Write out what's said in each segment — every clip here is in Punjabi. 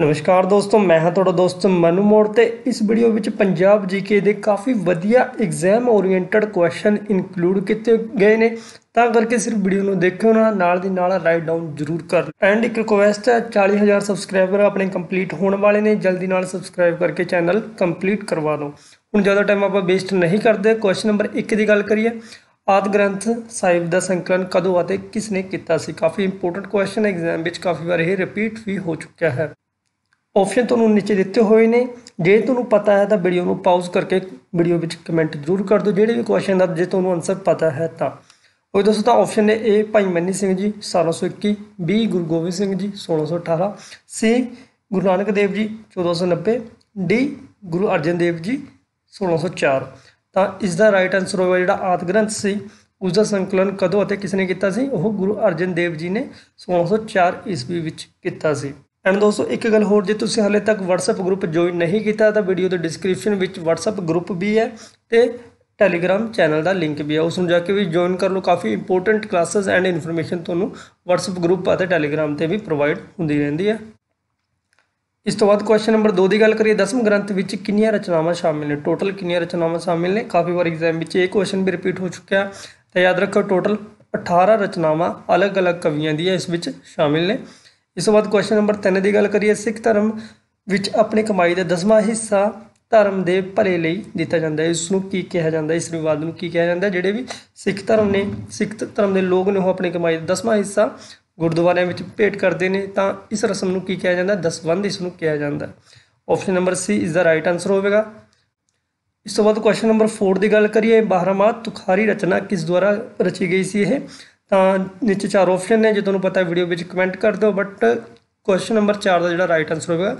ਨਮਸਕਾਰ ਦੋਸਤੋ ਮੈਂ ਹਾਂ ਤੁਹਾਡਾ ਦੋਸਤ ਮਨੂ ਮੋੜ ਤੇ ਇਸ ਵੀਡੀਓ ਵਿੱਚ ਪੰਜਾਬ ਜੀਕੇ ਦੇ ਕਾਫੀ ਵਧੀਆ ਐਗਜ਼ਾਮ ਓਰੀਐਂਟਡ ਕੁਐਸਚਨ ਇਨਕਲੂਡ ਕੀਤੇ ਗਏ ਨੇ ਤਾਂ ਕਰਕੇ ਸਿਰਫ ਵੀਡੀਓ ਨੂੰ ਦੇਖਿਓ ਨਾ ਨਾਲ ਦੀ ਨਾਲ ਰਾਈਟ ਡਾਊਨ ਜ਼ਰੂਰ ਕਰ ਐਂਡ ਇੱਕ ਰਿਕੁਐਸਟ ਹੈ 40000 ਸਬਸਕ੍ਰਾਈਬਰ ਆਪਣੇ ਕੰਪਲੀਟ ਹੋਣ ਵਾਲੇ ਨੇ ਜਲਦੀ ਨਾਲ ਸਬਸਕ੍ਰਾਈਬ ਕਰਕੇ ਚੈਨਲ ਕੰਪਲੀਟ ਕਰਵਾ ਦਿਓ ਹੁਣ ਜ਼ਿਆਦਾ ਟਾਈਮ ਆਪਾਂ ਵੇਸਟ ਨਹੀਂ ਕਰਦੇ ਕੁਐਸਚਨ ਨੰਬਰ 1 ਦੀ ਗੱਲ ਕਰੀਏ ਆਦ ਗ੍ਰੰਥ ਸਾਹਿਬ ਦਾ ਸੰਕਲਨ ਕਦੋਂ ਅਤੇ ਕਿਸ ਨੇ ਕੀਤਾ ਸੀ ਕਾਫੀ ਇੰਪੋਰਟੈਂਟ ਕੁਐਸਚਨ ਐਗਜ਼ਾਮ ਵਿੱਚ ਕਾਫੀ ਵਾਰ ਇਹ ਰਿਪੀਟ ਵੀ ਹੋ ਚੁੱਕਿਆ ਹੈ ਆਪਸ਼ਨ ਤੁਹਾਨੂੰ ਨੀਚੇ ਦਿੱਤੇ ਹੋਏ ਨੇ ਜੇ ਤੁਹਾਨੂੰ ਪਤਾ ਹੈ ਤਾਂ ਵੀਡੀਓ ਨੂੰ ਪਾਜ਼ ਕਰਕੇ ਵੀਡੀਓ ਵਿੱਚ ਕਮੈਂਟ ਜ਼ਰੂਰ ਕਰ ਦਿਓ ਜਿਹੜੇ ਵੀ ਕੁਐਸਚਨ ਦਾ ਜੇ ਤੁਹਾਨੂੰ ਆਨਸਰ ਪਤਾ ਹੈ ਤਾਂ ਉਹ ਦੋਸਤੋ ਤਾਂ ਆਪਸ਼ਨ ਨੇ A ਭਾਈ ਮੰਨੀ ਸਿੰਘ ਜੀ 1721 B ਗੁਰੂ ਗੋਬਿੰਦ ਸਿੰਘ ਜੀ 1618 C ਗੁਰੂ ਨਾਨਕ ਦੇਵ ਜੀ 1490 D ਗੁਰੂ ਅਰਜਨ ਦੇਵ ਜੀ 1604 ਤਾਂ ਇਸ ਦਾ ਰਾਈਟ ਆਨਸਰ ਹੋਵੇ ਜਿਹੜਾ ਆਤ ਗ੍ਰੰਥ ਸੀ ਉਸ ਦਾ ਸੰਕਲਨ ਕਦੋਂ ਅਤੇ ਕਿਸ ਨੇ ਕੀਤਾ ਸੀ ਉਹ ਗੁਰੂ ਅਰਜਨ ਦੇਵ ਜੀ ਨੇ 1604 ਈਸਵੀ ਵਿੱਚ ਕੀਤਾ ਸੀ ਐਂਡ ਦੋਸਤੋ ਇੱਕ ਗੱਲ ਹੋਰ ਜੇ ਤੁਸੀਂ ਹਾਲੇ ਤੱਕ WhatsApp ਗਰੁੱਪ ਜੁਆਇਨ ਨਹੀਂ ਕੀਤਾ ਤਾਂ ਵੀਡੀਓ ਦੇ ਡਿਸਕ੍ਰਿਪਸ਼ਨ ਵਿੱਚ WhatsApp ਗਰੁੱਪ ਵੀ ਹੈ ਤੇ Telegram ਚੈਨਲ ਦਾ ਲਿੰਕ ਵੀ ਹੈ ਉਸ ਨੂੰ ਜਾ ਕੇ ਵੀ ਜੁਆਇਨ ਕਰ ਲਓ ਕਾਫੀ ਇੰਪੋਰਟੈਂਟ ਕਲਾਸਸ ਐਂਡ ਇਨਫੋਰਮੇਸ਼ਨ ਤੁਹਾਨੂੰ WhatsApp ਗਰੁੱਪ ਅਤੇ Telegram ਤੇ ਵੀ ਪ੍ਰੋਵਾਈਡ ਹੁੰਦੀ ਰਹਿੰਦੀ ਹੈ ਇਸ ਤੋਂ ਬਾਅਦ ਕੁਐਸਚਨ ਨੰਬਰ 2 ਦੀ ਗੱਲ ਕਰੀਏ ਦਸਮ ਗ੍ਰੰਥ ਵਿੱਚ ਕਿੰਨੀਆਂ ਰਚਨਾਵਾਂ ਸ਼ਾਮਿਲ ਨੇ ਟੋਟਲ ਕਿੰਨੀਆਂ ਰਚਨਾਵਾਂ ਸ਼ਾਮਿਲ ਨੇ ਕਾਫੀ ਵਾਰ ਐਗਜ਼ਾਮ ਵਿੱਚ ਇਹ ਕੁਐਸਚਨ ਵੀ ਰਿਪੀਟ ਹੋ ਚੁੱਕਿਆ ਤਾਂ ਯਾਦ ਰੱਖੋ ਟੋਟਲ 18 ਰਚਨਾਵਾਂ ਅਲੱਗ-ਅਲੱਗ ਕਵੀਆਂ ਦੀਆਂ ਇਸ ਵਿੱਚ ਸ਼ਾਮਿਲ ਨੇ ਇਸ ਤੋਂ ਬਾਅਦ ਕੁਐਸਚਨ ਨੰਬਰ 3 ਦੀ ਗੱਲ ਕਰੀਏ ਸਿੱਖ ਧਰਮ ਵਿੱਚ ਆਪਣੀ ਕਮਾਈ ਦਾ ਦਸਵਾਂ ਹਿੱਸਾ ਧਰਮ ਦੇ ਭਲੇ ਲਈ ਦਿੱਤਾ ਜਾਂਦਾ ਹੈ ਇਸ ਨੂੰ ਕੀ ਕਿਹਾ ਜਾਂਦਾ ਹੈ ਇਸ ਵਿਵਾਦ ਨੂੰ ਕੀ ਕਿਹਾ ਜਾਂਦਾ ਹੈ ਜਿਹੜੇ ਵੀ ਸਿੱਖ ਧਰਮ ਨੇ ਸਿੱਖ ਧਰਮ ਦੇ ਲੋਕ ਨੇ ਉਹ ਆਪਣੀ ਕਮਾਈ ਦਾ ਦਸਵਾਂ ਹਿੱਸਾ ਗੁਰਦੁਆਰਿਆਂ ਵਿੱਚ ਭੇਟ ਕਰਦੇ ਨੇ ਤਾਂ ਇਸ ਰਸਮ ਨੂੰ ਕੀ ਕਿਹਾ ਜਾਂਦਾ ਹੈ ਦਸਵੰਧ ਇਸ ਨੂੰ ਕਿਹਾ ਜਾਂਦਾ ਹੈ ਆਪਸ਼ਨ ਨੰਬਰ ਸੀ ਇਸ ਦਾ ਰਾਈਟ ਆਨਸਰ ਹੋਵੇਗਾ ਇਸ ਤੋਂ ਬਾਅਦ ਕੁਐਸਚਨ ਨੰਬਰ 4 ਦੀ ਗੱਲ ਕਰੀਏ ਬਾਹਰਮਾ ਤੁਖਾਰੀ ਰਚਨਾ ਕਿਸ ਦੁਆਰਾ ਰਚੀ ਗਈ ਸੀ ਇਹ ਤਾਂ ਨੀਚੇ ਚਾਰ ਆਪਸ਼ਨ ਨੇ ਜੇ ਤੁਹਾਨੂੰ ਪਤਾ ਵੀਡੀਓ ਵਿੱਚ ਕਮੈਂਟ ਕਰ ਦਿਓ ਬਟ ਕੁਐਸਚਨ ਨੰਬਰ 4 ਦਾ ਜਿਹੜਾ ਰਾਈਟ ਆਨਸਰ ਹੋਵੇਗਾ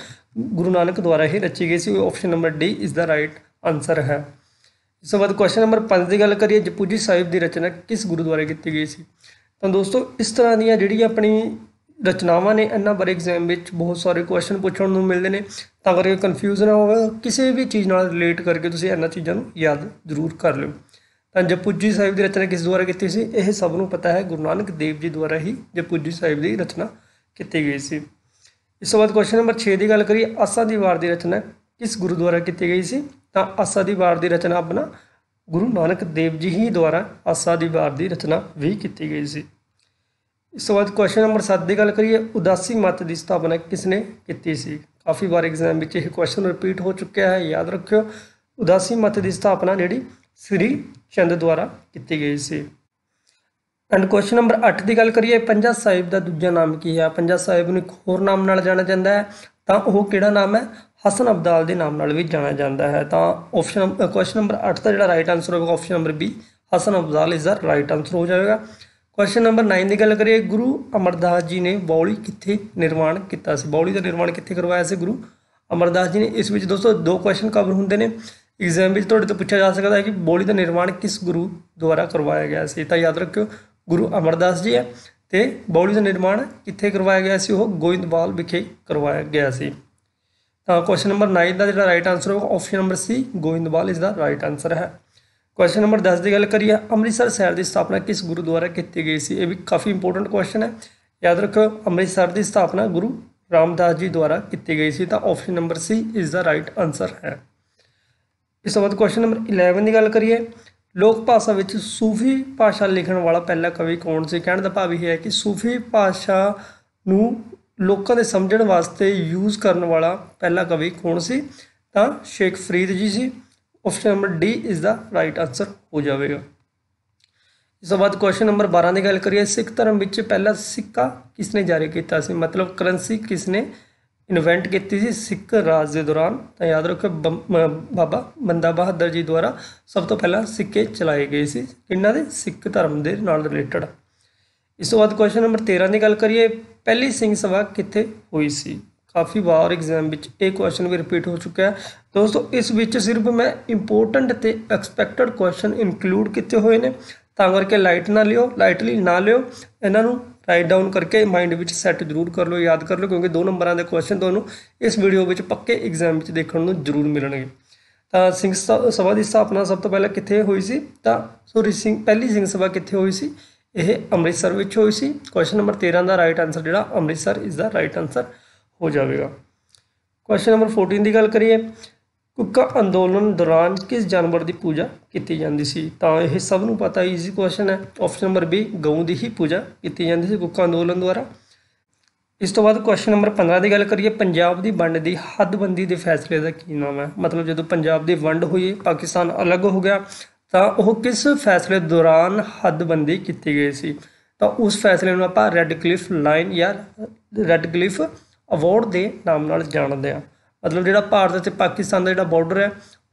ਗੁਰੂ ਨਾਨਕ ਦੁਆਰਾ ਹੀ ਰਚੀ ਗਈ ਸੀ option number D is the right answer ਹੈ ਇਸ ਤੋਂ ਬਾਅਦ ਕੁਐਸਚਨ ਨੰਬਰ 5 ਦੀ ਗੱਲ ਕਰੀਏ ਜਪੂਜੀ ਸਾਹਿਬ ਦੀ ਰਚਨਾ ਕਿਸ ਗੁਰੂ ਦੁਆਰਾ ਕੀਤੀ ਗਈ ਸੀ ਤਾਂ ਦੋਸਤੋ ਇਸ ਤਰ੍ਹਾਂ ਦੀਆਂ ਜਿਹੜੀ ਆਪਣੀ ਰਚਨਾਵਾਂ ਨੇ ਇਹਨਾਂ ਬਾਰੇ ਐਗਜ਼ਾਮ ਵਿੱਚ ਬਹੁਤ ਸਾਰੇ ਕੁਐਸਚਨ ਪੁੱਛਣ ਨੂੰ ਮਿਲਦੇ ਨੇ ਤਾਂ ਕਰਕੇ ਕਨਫਿਊਜ਼ ਨਾ ਹੋਵੇ ਕਿਸੇ ਵੀ ਚੀਜ਼ ਨਾਲ ਰਿਲੇਟ ਕਰਕੇ ਤੁਸੀਂ ਇਹਨਾਂ ਚੀਜ਼ਾਂ ਨੂੰ ਯਾਦ ਜ਼ਰੂਰ ਕਰ ਲਿਓ ਤਾਂ ਜਪੁਜੀ ਸਾਹਿਬ ਦੀ ਰਚਨਾ ਕਿਸ ਦੁਆਰਾ ਕੀਤੀ ਸੀ ਇਹ ਸਭ ਨੂੰ ਪਤਾ ਹੈ ਗੁਰੂ ਨਾਨਕ ਦੇਵ ਜੀ ਦੁਆਰਾ ਹੀ ਜਪੁਜੀ ਸਾਹਿਬ ਦੀ ਰਚਨਾ ਕੀਤੀ ਗਈ ਸੀ ਇਸ ਤੋਂ ਬਾਅਦ ਕੁਐਸਚਨ ਨੰਬਰ 6 ਦੀ ਗੱਲ ਕਰੀਏ ਆਸਾ ਦੀ ਵਾਰ ਦੀ ਰਚਨਾ ਕਿਸ ਗੁਰੂ ਦੁਆਰਾ ਕੀਤੀ ਗਈ ਸੀ ਤਾਂ ਆਸਾ ਦੀ ਵਾਰ ਦੀ ਰਚਨਾ ਆਪਣਾ ਗੁਰੂ ਨਾਨਕ ਦੇਵ ਜੀ ਹੀ ਦੁਆਰਾ ਆਸਾ ਦੀ ਵਾਰ ਦੀ ਰਚਨਾ ਵੀ ਕੀਤੀ ਗਈ ਸੀ ਇਸ ਤੋਂ ਬਾਅਦ ਕੁਐਸਚਨ ਨੰਬਰ 7 ਦੀ ਗੱਲ ਕਰੀਏ ਉਦਾਸੀ ਮਤ ਦੀ ਸਥਾਪਨਾ ਕਿਸ ਨੇ ਕੀਤੀ ਸੀ ਕਾਫੀ ਵਾਰ ਐਗਜ਼ਾਮ ਵਿੱਚ ਇਹ ਕੁਐਸਚਨ ਰਿਪੀਟ ਹੋ ਚੁੱਕਿਆ ਹੈ ਯਾਦ ਰੱਖਿਓ ਉਦਾਸੀ ਮਤ ਦੀ ਸਥਾਪਨਾ ਜਿਹੜੀ ਸ੍ਰੀ ਚੰਦ ਦੁਆਰਾ ਕੀਤੀ ਗਏ ਸੀ ਐਂਡ ਕੁਐਸਚਨ ਨੰਬਰ 8 ਦੀ ਗੱਲ ਕਰੀਏ ਪੰਜਾ ਸਾਹਿਬ ਦਾ ਦੂਜਾ ਨਾਮ ਕੀ ਹੈ ਪੰਜਾ ਸਾਹਿਬ ਨੂੰ ਇੱਕ ਹੋਰ ਨਾਮ ਨਾਲ ਜਾਣਿਆ ਜਾਂਦਾ ਹੈ ਤਾਂ ਉਹ ਕਿਹੜਾ ਨਾਮ ਹੈ ਹਸਨ ਅਬਦਾਲ ਦੇ ਨਾਮ ਨਾਲ ਵੀ ਜਾਣਿਆ ਜਾਂਦਾ ਹੈ ਤਾਂ ਆਪਸ਼ਨ ਕੁਐਸਚਨ ਨੰਬਰ 8 ਦਾ ਜਿਹੜਾ ਰਾਈਟ ਆਨਸਰ ਹੋਵੇਗਾ option number B Hasan Abdal is the right answer ਹੋ ਜਾਵੇਗਾ ਕੁਐਸਚਨ ਨੰਬਰ 9 ਦੀ ਗੱਲ ਕਰੀਏ ਗੁਰੂ ਅਮਰਦਾਸ ਜੀ ਨੇ ਬੌਲੀ ਕਿੱਥੇ ਨਿਰਮਾਣ ਕੀਤਾ ਸੀ ਬੌਲੀ ਦਾ ਨਿਰਮਾਣ ਕਿੱਥੇ ਕਰਵਾਇਆ ਸੀ ਗੁਰੂ ਅਮਰਦਾਸ ਜੀ ਨੇ ਇਸ ਵਿੱਚ ਦੋਸਤੋ ਦੋ ਕੁਐਸਚਨ ਕਵਰ ਹੁੰਦੇ ਨੇ ਇਗਜ਼ਾਮ ਵਿੱਚ ਤੁਹਾਡੇ ਤੋਂ ਪੁੱਛਿਆ ਜਾ ਸਕਦਾ ਹੈ ਕਿ ਬੋਲੀ ਦਾ ਨਿਰਮਾਣ ਕਿਸ ਗੁਰੂ ਦੁਆਰਾ ਕਰਵਾਇਆ ਗਿਆ ਸੀ ਤਾਂ ਯਾਦ ਰੱਖਿਓ ਗੁਰੂ ਅਮਰਦਾਸ ਜੀ ਹੈ ਤੇ ਬੋਲੀ ਦਾ ਨਿਰਮਾਣ ਕਿੱਥੇ ਕਰਵਾਇਆ ਗਿਆ ਸੀ ਉਹ ਗੋਇੰਦਵਾਲ ਵਿਖੇ ਕਰਵਾਇਆ ਗਿਆ ਸੀ ਤਾਂ ਕੁਐਸਚਨ ਨੰਬਰ 9 ਦਾ ਜਿਹੜਾ ਰਾਈਟ ਆਨਸਰ ਹੋਗਾ ਆਪਸ਼ਨ ਨੰਬਰ ਸੀ ਗੋਇੰਦਵਾਲ ਇਸ ਦਾ ਰਾਈਟ ਆਨਸਰ ਹੈ ਕੁਐਸਚਨ ਨੰਬਰ 10 ਦੀ ਗੱਲ ਕਰੀਏ ਅੰਮ੍ਰਿਤਸਰ ਸ਼ਹਿਰ ਦੀ ਸਥਾਪਨਾ ਕਿਸ ਗੁਰੂ ਦੁਆਰਾ ਕੀਤੀ ਗਈ ਸੀ ਇਹ ਵੀ ਕਾਫੀ ਇੰਪੋਰਟੈਂਟ ਕੁਐਸਚਨ ਹੈ ਯਾਦ ਰੱਖੋ ਅੰਮ੍ਰਿਤਸਰ ਦੀ ਸਥਾਪਨਾ ਗੁਰੂ ਰਾਮਦਾਸ ਜੀ ਦੁਆਰਾ ਕੀਤੀ ਗਈ ਸੀ ਤਾਂ ਆਪਸ਼ਨ ਨੰਬਰ ਸੀ ਇਸ ਦਾ ਰਾਈਟ ਆਨਸਰ ਹੈ ਇਸ ਤੋਂ ਬਾਅਦ ਕੁਐਸਚਨ ਨੰਬਰ 11 ਦੀ ਗੱਲ ਕਰੀਏ ਲੋਕ ਭਾਸ਼ਾ ਵਿੱਚ ਸੂਫੀ ਭਾਸ਼ਾ ਲਿਖਣ ਵਾਲਾ ਪਹਿਲਾ ਕਵੀ ਕੌਣ ਸੀ ਕਹਿਣ ਦਾ ਭਾਵ ਇਹ ਹੈ ਕਿ ਸੂਫੀ ਭਾਸ਼ਾ ਨੂੰ ਲੋਕਾਂ ਦੇ ਸਮਝਣ ਵਾਸਤੇ ਯੂਜ਼ ਕਰਨ ਵਾਲਾ ਪਹਿਲਾ ਕਵੀ ਕੌਣ ਸੀ ਤਾਂ ਸ਼ੇਖ ਫਰੀਦ ਜੀ ਸੀ option number D is the right answer ਹੋ ਜਾਵੇਗਾ ਇਸ ਤੋਂ ਬਾਅਦ ਕੁਐਸਚਨ ਨੰਬਰ 12 ਦੀ ਗੱਲ ਕਰੀਏ ਸਿੱਖ ਧਰਮ ਵਿੱਚ ਪਹਿਲਾ ਸਿੱਕਾ ਕਿਸ ਨੇ ਜਾਰੀ ਕੀਤਾ ਸੀ ਮਤਲਬ ਕਰੰਸੀ ਕਿਸ ਨੇ ਇਨਵੈਂਟ ਕੀਤੀ ਸੀ ਸਿੱਖ ਰਾਜ ਦੇ ਦੌਰਾਨ ਤਾਂ ਯਾਦ ਰੱਖੋ ਬਾਬਾ ਬੰਦਾ ਬਹਾਦਰ ਜੀ ਦੁਆਰਾ ਸਭ ਤੋਂ ਪਹਿਲਾਂ ਸਿੱਕੇ ਚਲਾਏ ਗਏ ਸੀ ਕਿੰਨਾ ਦੇ ਸਿੱਖ ਧਰਮ ਦੇ ਨਾਲ ਰਿਲੇਟਡ ਇਸ ਤੋਂ ਬਾਅਦ ਕੁਐਸਚਨ ਨੰਬਰ 13 ਦੀ ਗੱਲ ਕਰੀਏ ਪਹਿਲੀ ਸਿੰਘ ਸਭਾ ਕਿੱਥੇ ਹੋਈ ਸੀ ਕਾਫੀ ਵਾਰ ਐਗਜ਼ਾਮ ਵਿੱਚ ਇਹ ਕੁਐਸਚਨ ਵੀ ਰਿਪੀਟ ਹੋ ਚੁੱਕਾ ਹੈ ਦੋਸਤੋ ਇਸ ਵਿੱਚ ਸਿਰਫ ਮੈਂ ਇੰਪੋਰਟੈਂਟ ਤੇ ਐਕਸਪੈਕਟਡ ਕੁਐਸਚਨ ਇਨਕਲੂਡ ਕੀਤੇ ਹੋਏ ਨੇ ਤਾਂ ਕਰਕੇ ਲਾਈਟ ਨਾ ਲਿਓ ਲਾਈਟਲੀ ਨਾ ਲਿਓ ਇਹਨਾਂ ਨੂੰ ਰਾਈਟ ਡਾਊਨ ਕਰਕੇ ਮਾਈਂਡ ਵਿੱਚ ਸੈੱਟ ਜ਼ਰੂਰ ਕਰ ਲਓ ਯਾਦ ਕਰ ਲਓ ਕਿਉਂਕਿ ਦੋ ਨੰਬਰਾਂ ਦੇ ਕੁਐਸਚਨ ਤੁਹਾਨੂੰ ਇਸ ਵੀਡੀਓ ਵਿੱਚ ਪੱਕੇ ਐਗਜ਼ਾਮ ਵਿੱਚ ਦੇਖਣ ਨੂੰ ਜ਼ਰੂਰ ਮਿਲਣਗੇ ਤਾਂ ਸਿੰਘ ਸਭਾ ਦੀ ਸਥਾਪਨਾ ਸਭ ਤੋਂ ਪਹਿਲਾਂ ਕਿੱਥੇ ਹੋਈ ਸੀ ਤਾਂ ਸੋਰੀ ਸਿੰਘ ਪਹਿਲੀ ਸਿੰਘ ਸਭਾ ਕਿੱਥੇ ਹੋਈ ਸੀ ਇਹ ਅੰਮ੍ਰਿਤਸਰ ਵਿੱਚ ਹੋਈ ਸੀ ਕੁਐਸਚਨ ਨੰਬਰ 13 ਦਾ ਰਾਈਟ ਆਨਸਰ ਜਿਹੜਾ ਅੰਮ੍ਰਿਤਸਰ ਇਸ ਦਾ ਰਾਈਟ ਆਨਸਰ ਹੋ ਜਾਵੇਗਾ ਕੁਐਸਚਨ ਨੰਬਰ 14 ਦੀ ਗੱਲ ਕਰੀਏ ਕੁੱਕਾ ਅੰਦੋਲਨ ਦੌਰਾਨ ਕਿਸ ਜਾਨਵਰ ਦੀ ਪੂਜਾ ਕੀਤੀ ਜਾਂਦੀ ਸੀ ਤਾਂ ਇਹ ਸਭ ਨੂੰ ਪਤਾ ਈਜ਼ੀ ਕੁਐਸਚਨ ਹੈ ਆਪਸ਼ਨ ਨੰਬਰ ਬੀ ਗਊ ਦੀ ਹੀ ਪੂਜਾ ਕੀਤੀ ਜਾਂਦੀ ਸੀ ਕੁੱਕਾ ਅੰਦੋਲਨ ਦੁਆਰਾ ਇਸ ਤੋਂ ਬਾਅਦ ਕੁਐਸਚਨ ਨੰਬਰ 15 ਦੀ ਗੱਲ ਕਰੀਏ ਪੰਜਾਬ ਦੀ ਵੰਡ ਦੀ ਹੱਦਬੰਦੀ ਦੇ ਫੈਸਲੇ ਦਾ ਕੀ ਨਾਮ ਹੈ ਮਤਲਬ ਜਦੋਂ ਪੰਜਾਬ ਦੀ ਵੰਡ ਹੋਈ ਪਾਕਿਸਤਾਨ ਅਲੱਗ ਹੋ ਗਿਆ ਤਾਂ ਉਹ ਕਿਸ ਫੈਸਲੇ ਦੌਰਾਨ ਹੱਦਬੰਦੀ ਕੀਤੀ ਗਈ ਸੀ ਤਾਂ ਉਸ ਫੈਸਲੇ ਨੂੰ ਆਪਾਂ ਰੈੱਡ ਕਲਿਫ ਲਾਈਨ ਜਾਂ ਰੈੱਡ ਕਲਿਫ ਅਵਾਰਡ ਦੇ ਨਾਮ ਨਾਲ ਜਾਣਦੇ ਆ ਮਤਲਬ ਜਿਹੜਾ ਭਾਰਤ ਤੇ ਪਾਕਿਸਤਾਨ ਦਾ ਜਿਹੜਾ ਬਾਰਡਰ ਹੈ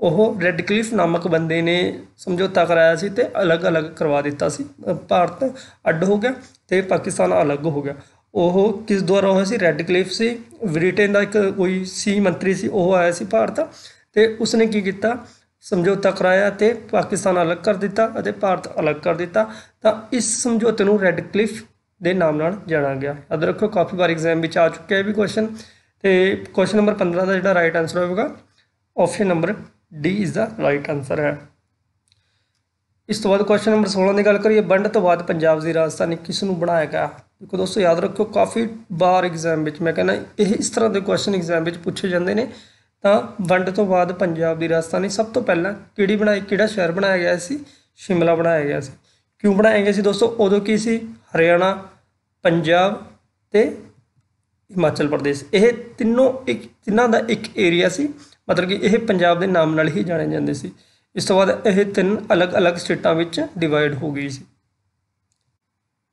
ਉਹ ਰੈੱਡ ਕਲਿਫ ਨਾਮਕ ਬੰਦੇ ਨੇ ਸਮਝੌਤਾ ਕਰਾਇਆ ਸੀ ਤੇ ਅਲੱਗ-ਅਲੱਗ ਕਰਵਾ ਦਿੱਤਾ ਸੀ ਭਾਰਤ ਅੱਡ ਹੋ ਗਿਆ ਤੇ ਪਾਕਿਸਤਾਨ ਅਲੱਗ ਹੋ ਗਿਆ ਉਹ ਕਿਸ ਦੁਆਰਾ ਹੋਇਆ ਸੀ ਰੈੱਡ ਕਲਿਫ ਸੀ ਬ੍ਰਿਟੇਨ ਦਾ ਇੱਕ ਕੋਈ ਸੀ ਮੰਤਰੀ ਸੀ ਉਹ ਆਇਆ ਸੀ ਭਾਰਤ ਤੇ ਉਸਨੇ ਕੀ ਕੀਤਾ ਸਮਝੌਤਾ ਕਰਾਇਆ ਤੇ ਪਾਕਿਸਤਾਨ ਅਲੱਗ ਕਰ ਦਿੱਤਾ ਅਤੇ ਭਾਰਤ ਅਲੱਗ ਕਰ ਦਿੱਤਾ ਤਾਂ ਇਸ ਸਮਝੌਤੇ ਨੂੰ ਰੈੱਡ ਕਲਿਫ ਦੇ ਨਾਮ ਨਾਲ ਜਾਣਿਆ ਗਿਆ ਅਦਰ ਰੱਖੋ ਕਾਫੀ ਵਾਰ ਐਗਜ਼ਾਮ ਵਿੱਚ ਆ ਚੁੱਕਿਆ ਹੈ ਵੀ ਕੁਐਸਚਨ ਤੇ ਕੁਐਸਚਨ ਨੰਬਰ 15 ਦਾ ਜਿਹੜਾ ਰਾਈਟ ਆਨਸਰ ਹੋਵੇਗਾ option number D is the right answer ਹੈ ਇਸ ਤੋਂ ਬਾਅਦ ਕੁਐਸਚਨ ਨੰਬਰ 16 ਦੀ ਗੱਲ ਕਰੀਏ ਵੰਡ ਤੋਂ ਬਾਅਦ ਪੰਜਾਬ ਦੀ ਰਾਜਧਾਨੀ ਕਿਸ ਨੂੰ ਬਣਾਇਆ ਗਿਆ ਦੇਖੋ ਦੋਸਤੋ ਯਾਦ ਰੱਖੋ ਕਾਫੀ ਬਾਰ ਐਗਜ਼ਾਮ ਵਿੱਚ ਮੈਂ ਕਹਿੰਦਾ ਇਹ ਇਸ ਤਰ੍ਹਾਂ ਦੇ ਕੁਐਸਚਨ ਐਗਜ਼ਾਮ ਵਿੱਚ ਪੁੱਛੇ ਜਾਂਦੇ ਨੇ ਤਾਂ ਵੰਡ ਤੋਂ ਬਾਅਦ ਪੰਜਾਬ ਦੀ ਰਾਜਧਾਨੀ ਸਭ ਤੋਂ ਪਹਿਲਾਂ ਕਿਹੜੀ ਬਣਾਈ ਕਿਹੜਾ ਸ਼ਹਿਰ ਬਣਾਇਆ ਗਿਆ ਸੀ ਸ਼ਿਮਲਾ ਬਣਾਇਆ ਗਿਆ ਸੀ ਕਿਉਂ ਬਣਾਇਆ ਗਿਆ ਸੀ ਦੋਸਤੋ ਉਦੋਂ ਕੀ ਸੀ ਹਰਿਆਣਾ ਪੰਜਾਬ ਤੇ ਹਿਮਾਚਲ ਪ੍ਰਦੇਸ਼ ਇਹ ਤਿੰਨੋਂ ਇੱਕ ਤਿੰਨਾਂ ਦਾ ਇੱਕ ਏਰੀਆ ਸੀ ਮਤਲਬ ਕਿ ਇਹ ਪੰਜਾਬ ਦੇ ਨਾਮ ਨਾਲ ਹੀ ਜਾਣੇ ਜਾਂਦੇ ਸੀ ਇਸ ਤੋਂ ਬਾਅਦ ਇਹ ਤਿੰਨ ਅਲੱਗ-ਅਲੱਗ ਸਟੇਟਾਂ ਵਿੱਚ ਡਿਵਾਈਡ ਹੋ ਗਈ ਸੀ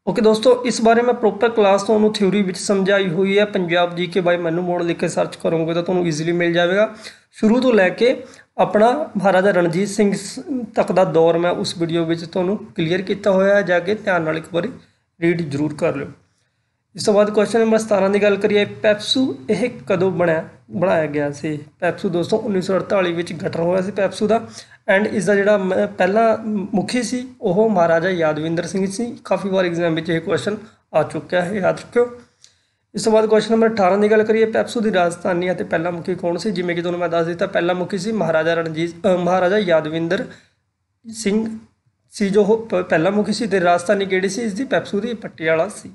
ਓਕੇ ਦੋਸਤੋ ਇਸ ਬਾਰੇ ਮੈਂ ਪ੍ਰੋਪਰ ਕਲਾਸ ਤੋਂ ਉਹਨੂੰ ਥਿਉਰੀ ਵਿੱਚ ਸਮਝਾਈ ਹੋਈ ਹੈ ਪੰਜਾਬ ਜੀ ਕੇ ਬਾਈ ਮੈਨੂੰ ਮੋੜ ਲਿਖ ਕੇ ਸਰਚ ਕਰੋਗੇ ਤਾਂ ਤੁਹਾਨੂੰ ਈਜ਼ੀਲੀ ਮਿਲ ਜਾਵੇਗਾ ਸ਼ੁਰੂ ਤੋਂ ਲੈ ਕੇ ਆਪਣਾ ਮਹਾਰਾਜਾ ਰਣਜੀਤ ਸਿੰਘ ਤੱਕ ਦਾ ਦੌਰ ਮੈਂ ਉਸ ਵੀਡੀਓ ਵਿੱਚ ਤੁਹਾਨੂੰ ਕਲੀਅਰ ਕੀਤਾ ਹੋਇਆ ਹੈ ਜਾ ਕੇ ਧਿਆਨ ਨਾਲ ਇੱਕ ਵਾਰੀ ਰੀਡ ਜ਼ਰੂਰ ਕਰ ਲਿਓ ਇਸ ਤੋਂ ਬਾਅਦ ਕੁਐਸਚਨ ਨੰਬਰ 17 ਦੀ ਗੱਲ ਕਰੀਏ ਪੈਪਸੂ ਇਹ ਕਦੋਂ ਬਣਿਆ ਬਣਾਇਆ ਗਿਆ ਸੀ ਪੈਪਸੂ ਦੋਸਤੋ 1948 ਵਿੱਚ ਗਠਨ ਹੋਇਆ ਸੀ ਪੈਪਸੂ ਦਾ ਐਂਡ ਇਸ ਦਾ ਜਿਹੜਾ ਪਹਿਲਾ ਮੁਖੀ ਸੀ ਉਹ ਮਹਾਰਾਜਾ ਯਾਦਵਿੰਦਰ ਸਿੰਘ ਸੀ ਕਾਫੀ ਵਾਰ ਐਗਜ਼ਾਮ ਵਿੱਚ ਇਹ ਕੁਐਸਚਨ ਆ ਚੁੱਕਿਆ ਹੈ ਯਾਦ ਰੱਖਿਓ ਇਸ ਤੋਂ ਬਾਅਦ ਕੁਐਸਚਨ ਨੰਬਰ 18 ਦੀ ਗੱਲ ਕਰੀਏ ਪੈਪਸੂ ਦੀ ਰਾਜਧਾਨੀ ਅਤੇ ਪਹਿਲਾ ਮੁਖੀ ਕੌਣ ਸੀ ਜਿਵੇਂ ਕਿ ਤੁਹਾਨੂੰ ਮੈਂ ਦੱਸ ਦਿੱਤਾ ਪਹਿਲਾ ਮੁਖੀ ਸੀ ਮਹਾਰਾਜਾ ਰਣਜੀਤ ਮਹਾਰਾਜਾ ਯਾਦਵਿੰਦਰ ਸਿੰਘ ਸੀ ਜੋ ਪਹਿਲਾ ਮੁਖੀ ਸੀ ਤੇ ਰਾਜਧਾਨੀ ਕਿਹੜੀ ਸੀ ਇਸ ਦੀ ਪੈਪਸੂ ਦੀ ਪੱਟੀ ਵਾਲਾ ਸੀ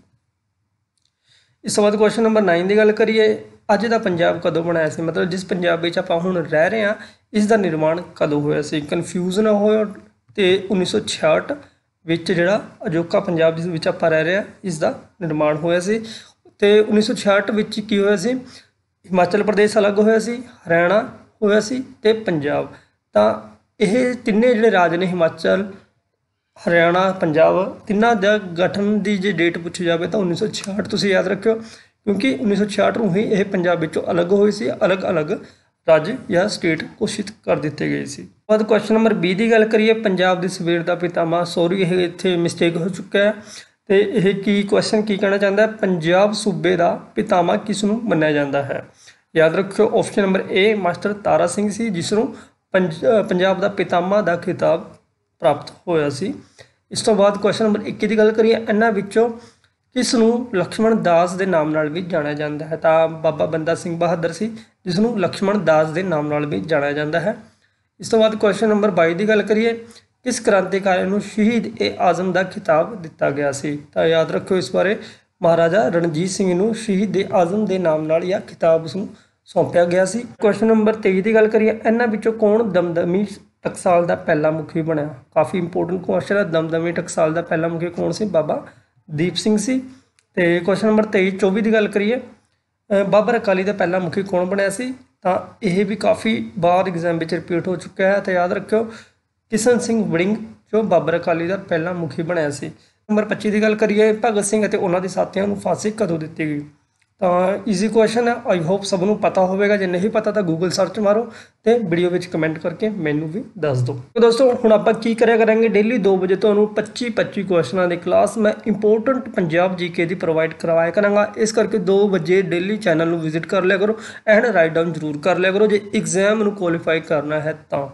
ਇਸ ਤੋਂ ਬਾਅਦ ਕੁਐਸਚਨ ਨੰਬਰ 9 ਦੀ ਗੱਲ ਕਰੀਏ ਅੱਜ ਦਾ ਪੰਜਾਬ ਕਦੋਂ ਬਣਾਇਆ ਸੀ ਮਤਲਬ ਜਿਸ ਪੰਜਾਬ ਵਿੱਚ ਆਪਾਂ ਹੁਣ ਰਹਿ ਰਹੇ ਹਾਂ ਇਸ ਦਾ ਨਿਰਮਾਣ ਕਦੋਂ ਹੋਇਆ ਸੀ ਕਨਫਿਊਜ਼ ਨਾ ਹੋਇਓ ਤੇ 1966 ਵਿੱਚ ਜਿਹੜਾ ਅਜੋਕਾ ਪੰਜਾਬ ਜਿਸ ਵਿੱਚ ਆਪਾਂ ਰਹਿ ਰਹੇ ਹਾਂ ਇਸ ਦਾ ਨਿਰਮਾਣ ਹੋਇਆ ਸੀ ਤੇ 1966 ਵਿੱਚ ਕੀ ਹੋਇਆ ਸੀ ਹਿਮਾਚਲ ਪ੍ਰਦੇਸ਼ ਅਲੱਗ ਹੋਇਆ ਸੀ ਹਰਿਆਣਾ ਹੋਇਆ ਸੀ ਤੇ ਪੰਜਾਬ ਤਾਂ ਇਹ ਤਿੰਨੇ ਜਿਹੜੇ ਰਾਜ ਨੇ ਹਿਮਾਚਲ ਹਰਿਆਣਾ ਪੰਜਾਬ ਤਿੰਨਾਂ ਦਾ ਗਠਨ ਦੀ ਜੇ ਡੇਟ ਪੁੱਛੀ ਜਾਵੇ ਤਾਂ 1966 ਤੁਸੀਂ ਯਾਦ ਰੱਖਿਓ ਕਿਉਂਕਿ 1966 ਨੂੰ ਹੀ ਇਹ ਪੰਜਾਬ ਵਿੱਚੋਂ ਅਲੱਗ ਹੋਈ ਸੀ ਅਲੱਗ-ਅਲੱਗ ਰਾਜ ਜਾਂ ਸਟੇਟ ਘੋਸ਼ਿਤ ਕਰ ਦਿੱਤੇ ਗਏ ਸੀ ਬਾਅਦ ਕੁਐਸਚਨ ਨੰਬਰ 20 ਦੀ ਗੱਲ ਕਰੀਏ ਪੰਜਾਬ ਦੀ ਸਵੇਰ ਦਾ ਪਿਤਾਮਾ ਸੌਰੀ ਇਹ ਇੱਥੇ ਮਿਸਟੇਕ ਹੋ ਚੁੱਕਾ ਹੈ ਤੇ ਇਹ ਕੀ ਕੁਐਸਚਨ ਕੀ ਕਹਿਣਾ ਚਾਹੁੰਦਾ ਹੈ ਪੰਜਾਬ ਸੂਬੇ ਦਾ ਪਿਤਾਮਾ ਕਿਸ ਨੂੰ ਮੰਨਿਆ ਜਾਂਦਾ ਹੈ ਯਾਦ ਰੱਖਿਓ option number A master Tara Singh ਸੀ ਜਿਸ ਨੂੰ ਪੰਜਾਬ ਦਾ ਪਿਤਾਮਾ ਦਾ ਖਿਤਾਬ ਪ੍ਰਾਪਤ ਹੋਇਆ ਸੀ ਇਸ ਤੋਂ ਬਾਅਦ ਕੁਐਸਚਨ ਨੰਬਰ 21 ਦੀ ਗੱਲ ਕਰੀਏ ਇਹਨਾਂ ਵਿੱਚੋਂ ਕਿਸ ਨੂੰ ਲਖਮਣ ਦਾਸ ਦੇ ਨਾਮ ਨਾਲ ਵੀ ਜਾਣਿਆ ਜਾਂਦਾ ਹੈ ਤਾਂ ਬਾਬਾ ਬੰਦਾ ਸਿੰਘ ਬਹਾਦਰ ਸੀ ਜਿਸ ਨੂੰ ਲਖਮਣ ਦਾਸ ਦੇ ਨਾਮ ਨਾਲ ਵੀ ਜਾਣਿਆ ਜਾਂਦਾ ਹੈ ਇਸ ਤੋਂ ਬਾਅਦ ਕੁਐਸਚਨ ਨੰਬਰ 22 ਦੀ ਗੱਲ ਕਰੀਏ ਕਿਸ ਕ੍ਰਾਂਤੀਕਾਰੀ ਨੂੰ ਸ਼ਹੀਦ ਏ ਆਜ਼ਮ ਦਾ ਖਿਤਾਬ ਦਿੱਤਾ ਗਿਆ ਸੀ ਤਾਂ ਯਾਦ ਰੱਖਿਓ ਇਸ ਬਾਰੇ ਮਹਾਰਾਜਾ ਰਣਜੀਤ ਸਿੰਘ ਨੂੰ ਸ਼ਹੀਦ ਏ ਆਜ਼ਮ ਦੇ ਨਾਮ ਨਾਲ ਇਹ ਖਿਤਾਬ ਉਸ ਨੂੰ ਸੌਂਪਿਆ ਗਿਆ ਸੀ ਕੁਐਸਚਨ ਨੰਬਰ 23 ਦੀ ਗੱਲ ਕਰੀਏ ਇਹਨਾਂ ਵਿੱਚੋਂ ਕੌਣ ਦਮਦਮੀ ਟਕਸਾਲ ਦਾ ਪਹਿਲਾ ਮੁਖੀ ਬਣਿਆ ਕਾਫੀ ਇੰਪੋਰਟੈਂਟ ਕੁਐਸਚਨ ਹੈ ਦਮਦਮੀ ਟਕਸਾਲ ਦਾ ਪਹਿਲਾ ਮੁਖੀ ਕੌਣ ਸੀ ਬਾਬਾ ਦੀਪ ਸਿੰਘ ਸੀ ਤੇ ਕੁਐਸਚਨ ਨੰਬਰ 23 24 ਦੀ ਗੱਲ ਕਰੀਏ ਬਾਬਰ ਅਕਾਲੀ ਦਾ ਪਹਿਲਾ ਮੁਖੀ ਕੌਣ ਬਣਿਆ ਸੀ ਤਾਂ ਇਹ ਵੀ ਕਾਫੀ ਬਾਅਦ ਐਗਜ਼ਾਮ ਵਿੱਚ ਰਿਪੀਟ ਹੋ ਚੁੱਕਾ ਹੈ ਤੇ ਯਾਦ ਰੱਖਿਓ ਕਿਸ਼ਨ ਸਿੰਘ ਵੜਿੰਗ ਜੋ ਬਾਬਰ ਅਕਾਲੀ ਦਾ ਪਹਿਲਾ ਮੁਖੀ ਬਣਿਆ ਸੀ ਨੰਬਰ 25 ਦੀ ਗੱਲ ਕਰੀਏ ਭਗਤ ਸਿੰਘ ਅਤੇ ਉਹਨਾਂ ਦੇ ਸਾਥੀਆਂ ਨੂੰ ਫਾਂਸੀ ਕਦੋਂ ਦਿੱਤੀ ਗਈ ਤਾਂ ਈਜ਼ੀ ਕੁਐਸਚਨ ਹੈ ਆਈ ਹੋਪ ਸਭ ਨੂੰ ਪਤਾ ਹੋਵੇਗਾ ਜੇ ਨਹੀਂ ਪਤਾ ਤਾਂ ਗੂਗਲ ਸਰਚ ਮਾਰੋ ਤੇ ਵੀਡੀਓ ਵਿੱਚ ਕਮੈਂਟ ਕਰਕੇ ਮੈਨੂੰ ਵੀ ਦੱਸ ਦਿਓ ਤੇ ਦੋਸਤੋ ਹੁਣ ਆਪਾਂ ਕੀ ਕਰਿਆ ਕਰਾਂਗੇ ਡੇਲੀ 2 ਵਜੇ ਤੁਹਾਨੂੰ 25 25 ਕੁਐਸਚਨਾਂ ਦੀ ਕਲਾਸ ਮੈਂ ਇੰਪੋਰਟੈਂਟ ਪੰਜਾਬ ਜੀਕੇ ਦੀ ਪ੍ਰੋਵਾਈਡ ਕਰਵਾਇਆ ਕਰਾਂਗਾ ਇਸ ਕਰਕੇ 2 ਵਜੇ ਡੇਲੀ ਚੈਨਲ ਨੂੰ ਵਿਜ਼ਿਟ ਕਰ ਲਿਆ ਕਰੋ ਐਂਡ ਰਾਈਟ ਡਾਊਨ ਜ਼ਰੂਰ ਕਰ ਲਿਆ ਕਰੋ ਜੇ ਐਗਜ਼ਾਮ ਨੂੰ ਕੁਆਲੀਫਾਈ ਕਰਨਾ ਹੈ ਤਾਂ